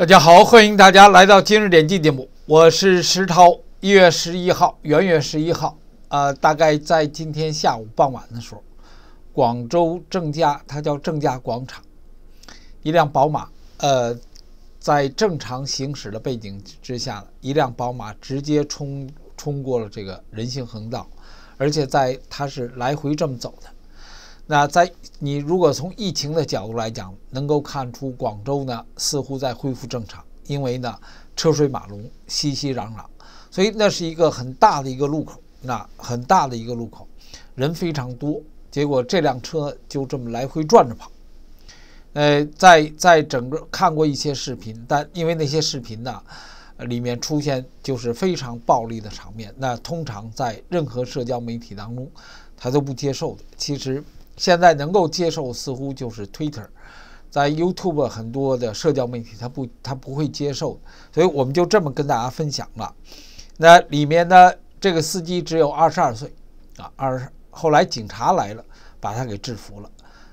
大家好，欢迎大家来到今日点击节目，我是石涛。一月十一号，元月十一号，呃，大概在今天下午傍晚的时候，广州正佳，它叫正佳广场，一辆宝马，呃，在正常行驶的背景之下，一辆宝马直接冲冲过了这个人行横道，而且在它是来回这么走的。那在你如果从疫情的角度来讲，能够看出广州呢似乎在恢复正常，因为呢车水马龙、熙熙攘攘，所以那是一个很大的一个路口，那很大的一个路口，人非常多。结果这辆车就这么来回转着跑。呃，在在整个看过一些视频，但因为那些视频呢，里面出现就是非常暴力的场面，那通常在任何社交媒体当中他都不接受的。其实。现在能够接受似乎就是 Twitter，在 YouTube 很多的社交媒体他不他不会接受，所以我们就这么跟大家分享了。那里面呢，这个司机只有二十二岁，啊，二十。后来警察来了，把他给制服了。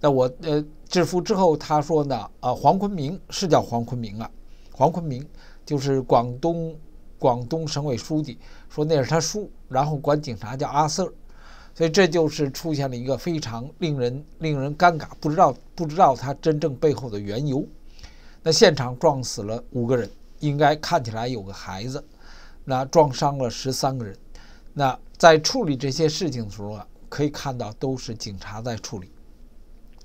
那我呃，制服之后他说呢，啊，黄坤明是叫黄坤明啊，黄坤明就是广东广东省委书记，说那是他叔，然后管警察叫阿 Sir。所以这就是出现了一个非常令人令人尴尬，不知道不知道它真正背后的缘由。那现场撞死了五个人，应该看起来有个孩子，那撞伤了十三个人。那在处理这些事情的时候，啊，可以看到都是警察在处理，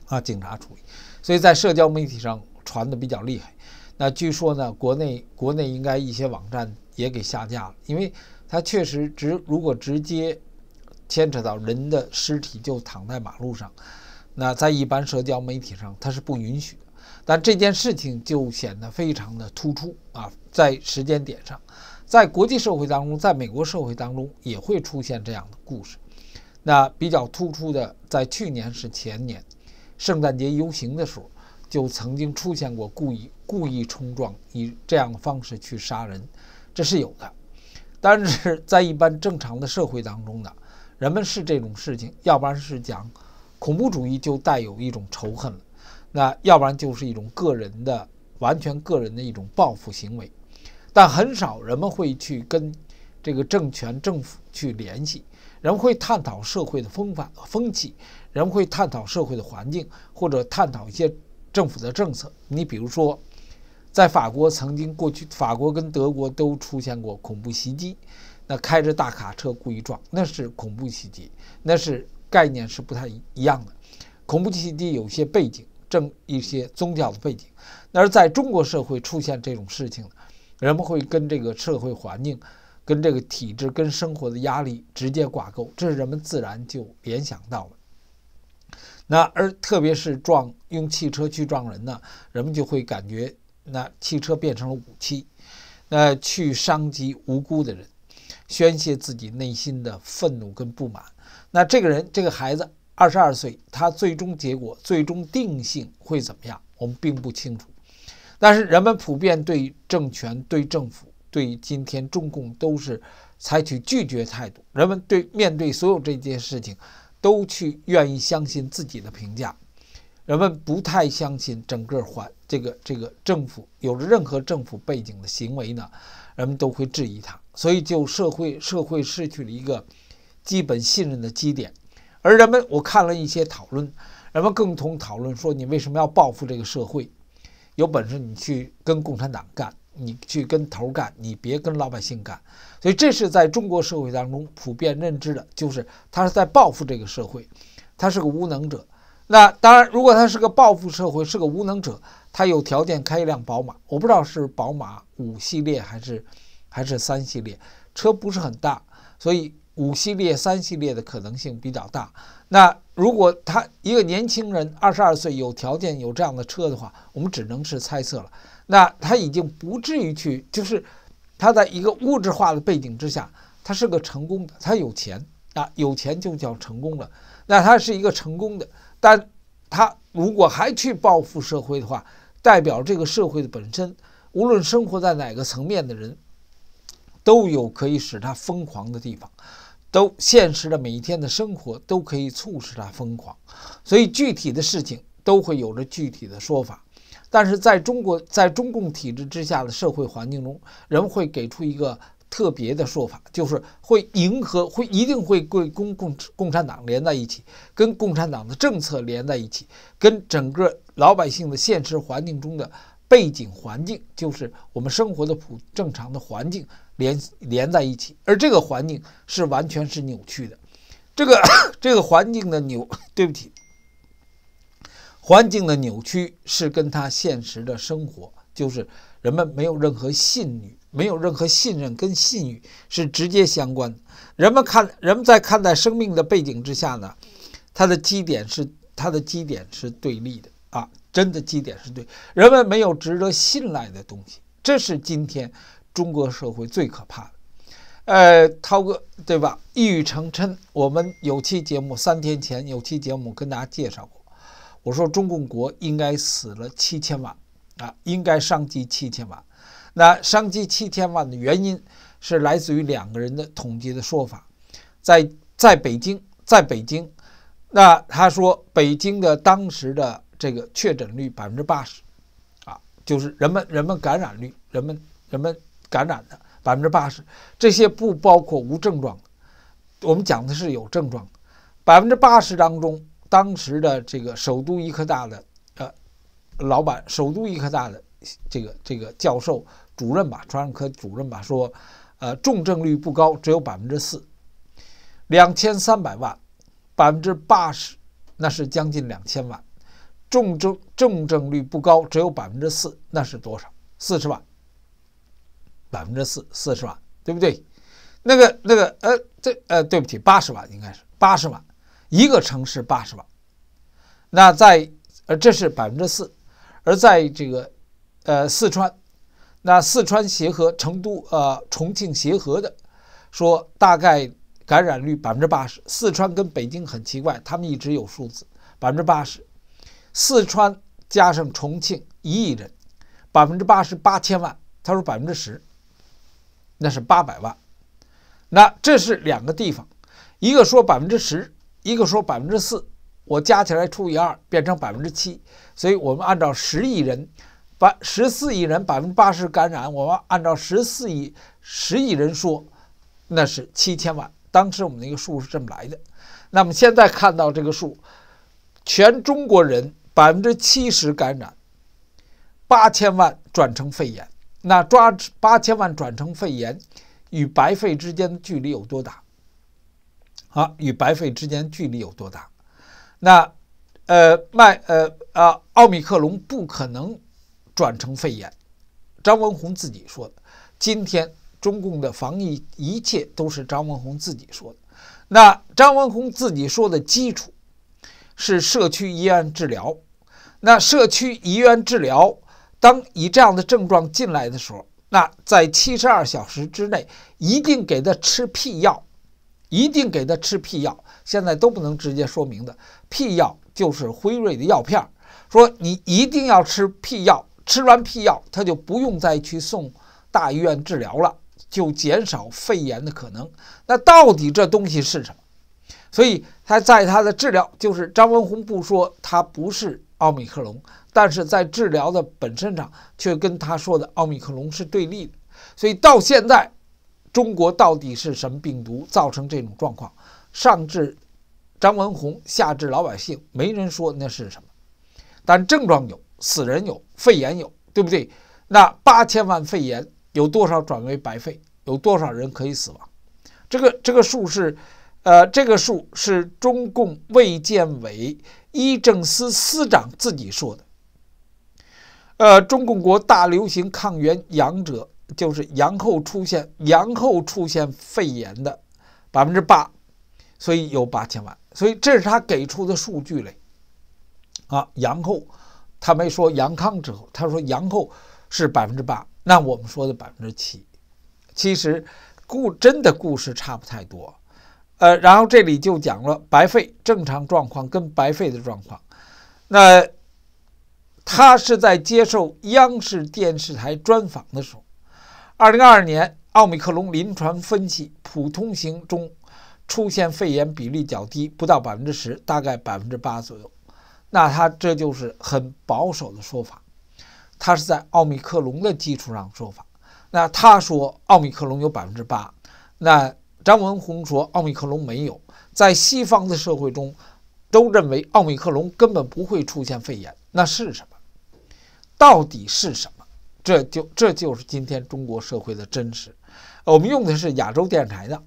啊，警察处理。所以在社交媒体上传的比较厉害。那据说呢，国内国内应该一些网站也给下架了，因为它确实直如果直接。牵扯到人的尸体就躺在马路上，那在一般社交媒体上它是不允许的。但这件事情就显得非常的突出啊，在时间点上，在国际社会当中，在美国社会当中也会出现这样的故事。那比较突出的，在去年是前年，圣诞节游行的时候就曾经出现过故意故意冲撞以这样的方式去杀人，这是有的。但是在一般正常的社会当中呢？人们是这种事情，要不然，是讲恐怖主义就带有一种仇恨了，那要不然就是一种个人的完全个人的一种报复行为，但很少人们会去跟这个政权、政府去联系，人们会探讨社会的风范、和风气，人们会探讨社会的环境，或者探讨一些政府的政策。你比如说，在法国曾经过去，法国跟德国都出现过恐怖袭击。那开着大卡车故意撞，那是恐怖袭击，那是概念是不太一样的。恐怖袭击有些背景，正一些宗教的背景。那而在中国社会出现这种事情人们会跟这个社会环境、跟这个体制、跟生活的压力直接挂钩，这是人们自然就联想到了。那而特别是撞用汽车去撞人呢，人们就会感觉那汽车变成了武器，那去伤及无辜的人。宣泄自己内心的愤怒跟不满。那这个人，这个孩子，二十二岁，他最终结果、最终定性会怎么样？我们并不清楚。但是人们普遍对政权、对政府、对今天中共都是采取拒绝态度。人们对面对所有这件事情，都去愿意相信自己的评价。人们不太相信整个环这个这个政府有着任何政府背景的行为呢？人们都会质疑他。所以，就社会社会失去了一个基本信任的基点，而人们我看了一些讨论，人们共同讨论说：“你为什么要报复这个社会？有本事你去跟共产党干，你去跟头儿干，你别跟老百姓干。”所以，这是在中国社会当中普遍认知的，就是他是在报复这个社会，他是个无能者。那当然，如果他是个报复社会、是个无能者，他有条件开一辆宝马，我不知道是宝马五系列还是。还是三系列车不是很大，所以五系列、三系列的可能性比较大。那如果他一个年轻人二十二岁有条件有这样的车的话，我们只能是猜测了。那他已经不至于去，就是他在一个物质化的背景之下，他是个成功的，他有钱啊，有钱就叫成功了。那他是一个成功的，但他如果还去报复社会的话，代表这个社会的本身，无论生活在哪个层面的人。都有可以使他疯狂的地方，都现实的每一天的生活都可以促使他疯狂，所以具体的事情都会有着具体的说法。但是在中国，在中共体制之下的社会环境中，人会给出一个特别的说法，就是会迎合，会一定会跟共共共产党连在一起，跟共产党的政策连在一起，跟整个老百姓的现实环境中的。背景环境就是我们生活的普正常的环境，连连在一起，而这个环境是完全是扭曲的。这个 这个环境的扭，对不起，环境的扭曲是跟他现实的生活，就是人们没有任何信誉、没有任何信任跟信誉是直接相关。人们看，人们在看待生命的背景之下呢，它的基点是它的基点是对立的。真的基点是对人们没有值得信赖的东西，这是今天中国社会最可怕的。呃，涛哥对吧？一语成谶。我们有期节目三天前有期节目跟大家介绍过，我说中共国应该死了七千万啊，应该伤及七千万。那伤及七千万的原因是来自于两个人的统计的说法，在在北京，在北京，那他说北京的当时的。这个确诊率百分之八十，啊，就是人们人们感染率，人们人们感染的百分之八十，这些不包括无症状的，我们讲的是有症状，百分之八十当中，当时的这个首都医科大的呃老板，首都医科大的这个这个教授主任吧，传染科主任吧，说，呃，重症率不高，只有百分之四，两千三百万，百分之八十，那是将近两千万。重症重症率不高，只有百分之四，那是多少？四十万，百分之四，四十万，对不对？那个那个呃，这呃，对不起，八十万应该是八十万，一个城市八十万。那在呃，这是百分之四，而在这个呃四川，那四川协和成都呃重庆协和的说大概感染率百分之八十。四川跟北京很奇怪，他们一直有数字，百分之八十。四川加上重庆一亿人，百分之八十八千万。他说百分之十，那是八百万。那这是两个地方，一个说百分之十，一个说百分之四。我加起来除以二，变成百分之七。所以我们按照十亿人，百十四亿人百分之八十感染，我们按照十四亿十亿人说，那是七千万。当时我们那个数是这么来的。那么现在看到这个数，全中国人。百分之七十感染，八千万转成肺炎。那抓八千万转成肺炎与白肺之间的距离有多大？啊，与白肺之间距离有多大？那呃，麦呃啊，奥密克戎不可能转成肺炎。张文宏自己说，的。今天中共的防疫一切都是张文宏自己说的。那张文宏自己说的基础是社区医院治疗。那社区医院治疗，当以这样的症状进来的时候，那在七十二小时之内一定给他吃屁药，一定给他吃屁药。现在都不能直接说明的屁药就是辉瑞的药片儿，说你一定要吃屁药，吃完屁药他就不用再去送大医院治疗了，就减少肺炎的可能。那到底这东西是什么？所以他在他的治疗就是张文宏不说，他不是。奥密克戎，但是在治疗的本身上，却跟他说的奥密克戎是对立的。所以到现在，中国到底是什么病毒造成这种状况？上至张文红，下至老百姓，没人说那是什么。但症状有，死人有，肺炎有，对不对？那八千万肺炎有多少转为白肺？有多少人可以死亡？这个这个数是，呃，这个数是中共卫健委。医政司司长自己说的，呃，中共国大流行抗原阳者就是阳后出现阳后出现肺炎的百分之八，所以有八千万，所以这是他给出的数据嘞。啊，阳后他没说阳康之后，他说阳后是百分之八，那我们说的百分之七，其实故真的故事差不太多。呃，然后这里就讲了白肺正常状况跟白肺的状况。那他是在接受央视电视台专访的时候，二零二二年奥密克戎临床分析，普通型中出现肺炎比例较低，不到百分之十，大概百分之八左右。那他这就是很保守的说法，他是在奥密克戎的基础上说法。那他说奥密克戎有百分之八，那。张文宏说奥密克戎没有在西方的社会中，都认为奥密克戎根本不会出现肺炎，那是什么？到底是什么？这就这就是今天中国社会的真实。我们用的是亚洲电视台的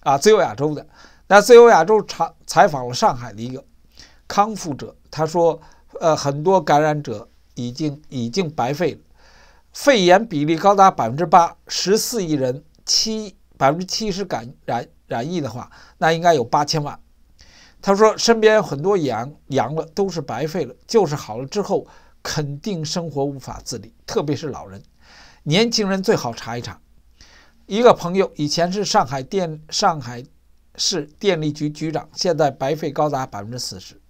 啊，自由亚洲的。那自由亚洲采采访了上海的一个康复者，他说：呃，很多感染者已经已经白肺了，肺炎比例高达百分之八十四亿人七。百分之七十感染染疫的话，那应该有八千万。他说身边很多阳阳了都是白费了，就是好了之后肯定生活无法自理，特别是老人、年轻人最好查一查。一个朋友以前是上海电上海市电力局局长，现在白费高达百分之四十。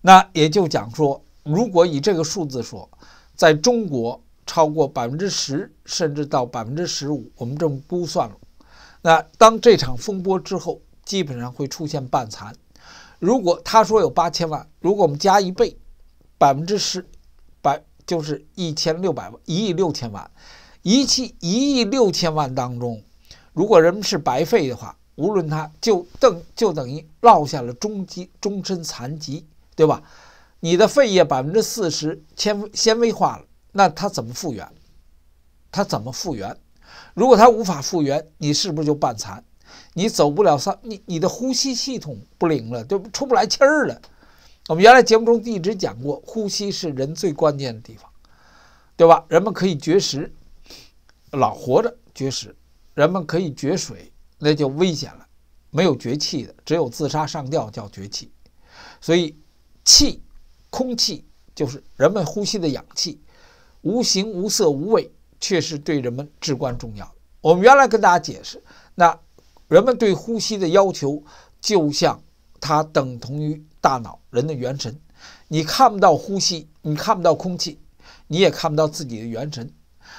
那也就讲说，如果以这个数字说，在中国。超过百分之十，甚至到百分之十五，我们这么估算了。那当这场风波之后，基本上会出现半残。如果他说有八千万，如果我们加一倍，百分之十百就是一千六百万，一亿六千万。一期一亿六千万当中，如果人们是白肺的话，无论他就等就等于落下了终极终身残疾，对吧？你的肺叶百分之四十纤纤维化了。那他怎么复原？他怎么复原？如果他无法复原，你是不是就半残？你走不了三，你你的呼吸系统不灵了，就出不来气儿了。我们原来节目中一直讲过，呼吸是人最关键的地方，对吧？人们可以绝食，老活着绝食；人们可以绝水，那就危险了。没有绝气的，只有自杀上吊叫绝气。所以，气、空气就是人们呼吸的氧气。无形无色无味，却是对人们至关重要的。我们原来跟大家解释，那人们对呼吸的要求，就像它等同于大脑人的元神。你看不到呼吸，你看不到空气，你也看不到自己的元神，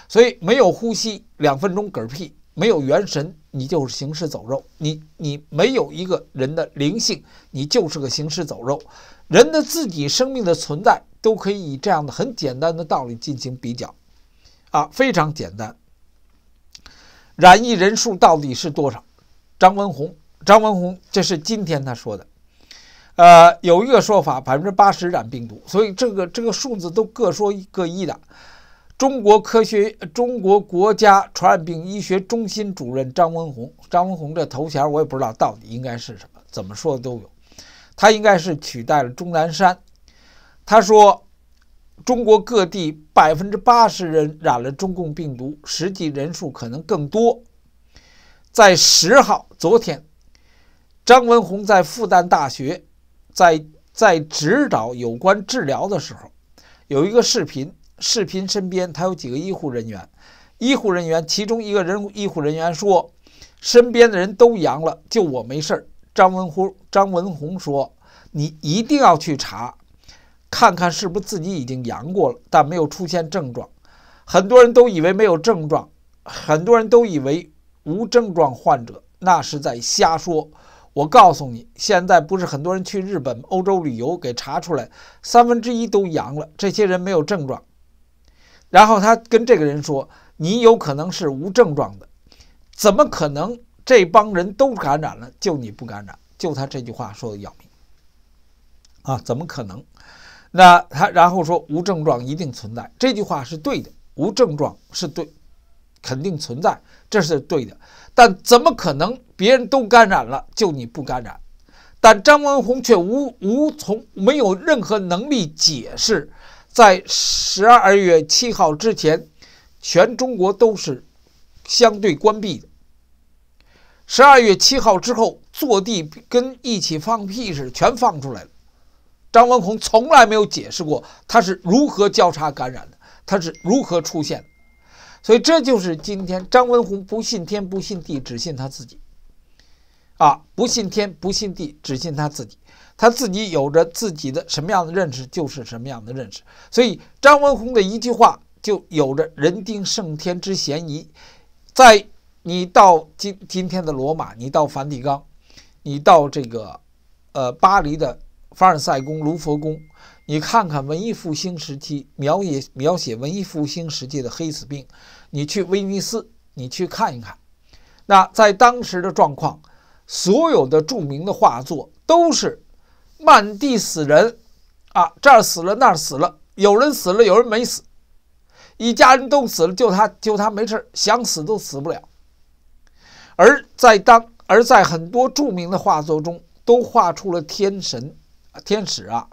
所以没有呼吸两分钟嗝屁，没有元神你就是行尸走肉。你你没有一个人的灵性，你就是个行尸走肉。人的自己生命的存在都可以以这样的很简单的道理进行比较，啊，非常简单。染疫人数到底是多少？张文宏，张文宏，这是今天他说的。呃，有一个说法，百分之八十染病毒，所以这个这个数字都各说各一的。中国科学，中国国家传染病医学中心主任张文宏，张文宏这头衔我也不知道到底应该是什么，怎么说的都有。他应该是取代了钟南山。他说，中国各地百分之八十人染了中共病毒，实际人数可能更多。在十号，昨天，张文宏在复旦大学，在在指导有关治疗的时候，有一个视频，视频身边他有几个医护人员，医护人员其中一个人医护人员说，身边的人都阳了，就我没事儿。张文宏张文红说：“你一定要去查，看看是不是自己已经阳过了，但没有出现症状。很多人都以为没有症状，很多人都以为无症状患者那是在瞎说。我告诉你，现在不是很多人去日本、欧洲旅游给查出来，三分之一都阳了，这些人没有症状。然后他跟这个人说：‘你有可能是无症状的，怎么可能？’”这帮人都感染了，就你不感染，就他这句话说的要命啊！怎么可能？那他然后说无症状一定存在，这句话是对的，无症状是对，肯定存在，这是对的。但怎么可能？别人都感染了，就你不感染？但张文宏却无无从没有任何能力解释，在十二月七号之前，全中国都是相对关闭的。十二月七号之后，坐地跟一起放屁似的，全放出来了。张文宏从来没有解释过他是如何交叉感染的，他是如何出现的。所以这就是今天张文宏不信天不信地，只信他自己。啊，不信天不信地，只信他自己。他自己有着自己的什么样的认识，就是什么样的认识。所以张文宏的一句话就有着人定胜天之嫌疑，在。你到今今天的罗马，你到梵蒂冈，你到这个呃巴黎的凡尔赛宫、卢浮宫，你看看文艺复兴时期描写描写文艺复兴时期的黑死病。你去威尼斯，你去看一看。那在当时的状况，所有的著名的画作都是满地死人啊，这儿死了那儿死了，有人死了有人没死，一家人都死了就他就他没事，想死都死不了。而在当而在很多著名的画作中，都画出了天神、天使啊，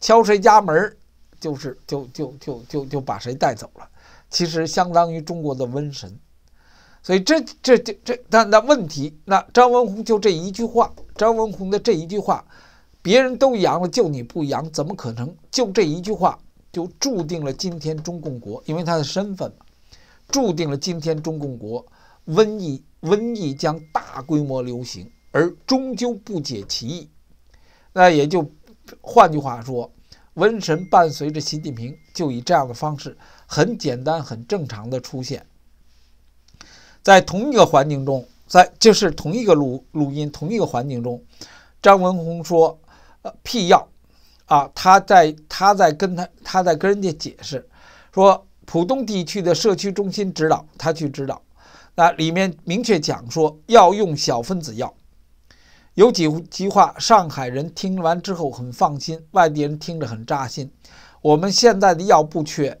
敲谁家门儿，就是就就就就就把谁带走了。其实相当于中国的瘟神，所以这这这这那那问题，那张文宏就这一句话，张文宏的这一句话，别人都扬了，就你不扬，怎么可能？就这一句话，就注定了今天中共国，因为他的身份嘛，注定了今天中共国。瘟疫，瘟疫将大规模流行，而终究不解其意。那也就，换句话说，瘟神伴随着习近平，就以这样的方式，很简单、很正常的出现。在同一个环境中，在就是同一个录录音，同一个环境中，张文宏说：“呃，辟谣啊，他在他在跟他他在跟人家解释，说浦东地区的社区中心指导他去指导。”那里面明确讲说要用小分子药，有几句话，上海人听完之后很放心，外地人听着很扎心。我们现在的药不缺，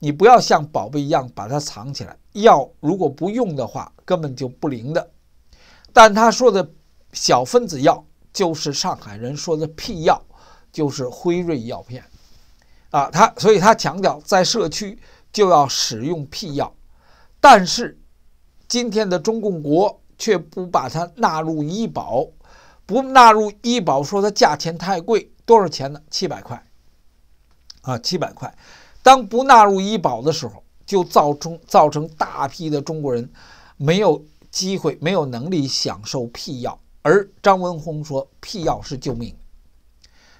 你不要像宝贝一样把它藏起来。药如果不用的话，根本就不灵的。但他说的小分子药，就是上海人说的屁药，就是辉瑞药片，啊，他所以，他强调在社区就要使用屁药，但是。今天的中共国却不把它纳入医保，不纳入医保，说它价钱太贵，多少钱呢？七百块，啊，七百块。当不纳入医保的时候，就造成造成大批的中国人没有机会、没有能力享受辟药。而张文宏说，辟药是救命，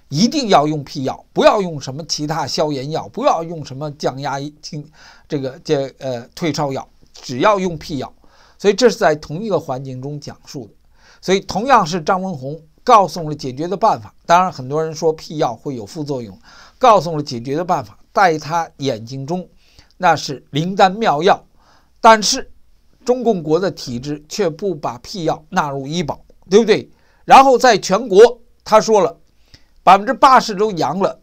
一定要用辟药，不要用什么其他消炎药，不要用什么降压、这这个这呃退烧药，只要用辟药。所以这是在同一个环境中讲述的，所以同样是张文宏告诉了解决的办法。当然，很多人说辟药会有副作用，告诉了解决的办法，在他眼睛中那是灵丹妙药。但是，中共国的体制却不把辟药纳入医保，对不对？然后在全国，他说了，百分之八十都阳了，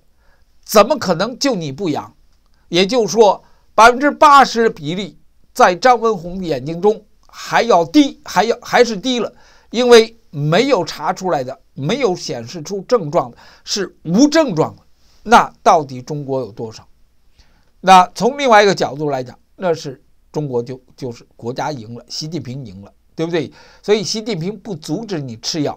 怎么可能就你不阳？也就是说，百分之八十的比例在张文宏眼睛中。还要低，还要还是低了，因为没有查出来的，没有显示出症状的是无症状的。那到底中国有多少？那从另外一个角度来讲，那是中国就就是国家赢了，习近平赢了，对不对？所以习近平不阻止你吃药，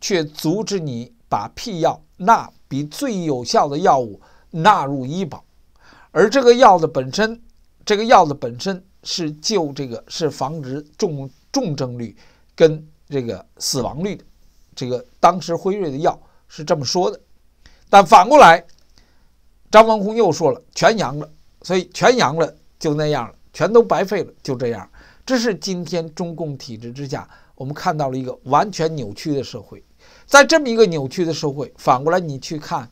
却阻止你把辟药纳比最有效的药物纳入医保，而这个药的本身，这个药的本身。是救这个，是防止重重症率跟这个死亡率的。这个当时辉瑞的药是这么说的，但反过来，张文宏又说了，全阳了，所以全阳了就那样了，全都白费了，就这样。这是今天中共体制之下，我们看到了一个完全扭曲的社会。在这么一个扭曲的社会，反过来你去看，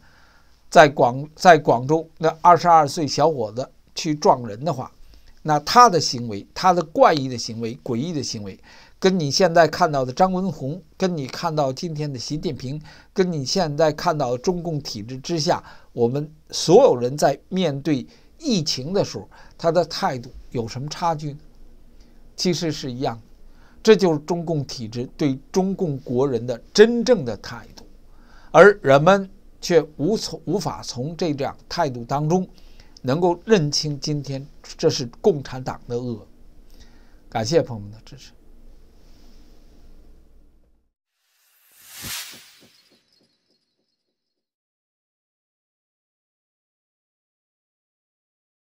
在广在广州那二十二岁小伙子去撞人的话。那他的行为，他的怪异的行为、诡异的行为，跟你现在看到的张文宏，跟你看到今天的习近平，跟你现在看到中共体制之下，我们所有人在面对疫情的时候，他的态度有什么差距呢？其实是一样，这就是中共体制对中共国人的真正的态度，而人们却无从无法从这样态度当中。能够认清今天这是共产党的恶，感谢朋友们的支持。